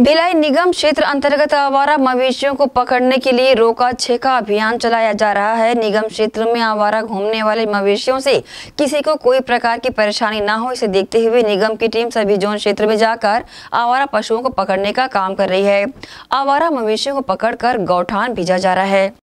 भिलाई निगम क्षेत्र अंतर्गत आवारा मवेशियों को पकड़ने के लिए रोका छेका अभियान चलाया जा रहा है निगम क्षेत्र में आवारा घूमने वाले मवेशियों से किसी को कोई प्रकार की परेशानी ना हो इसे देखते हुए निगम की टीम सभी जोन क्षेत्र में जाकर आवारा पशुओं को पकड़ने का काम कर रही है आवारा मवेशियों को कर गौठान भेजा जा रहा है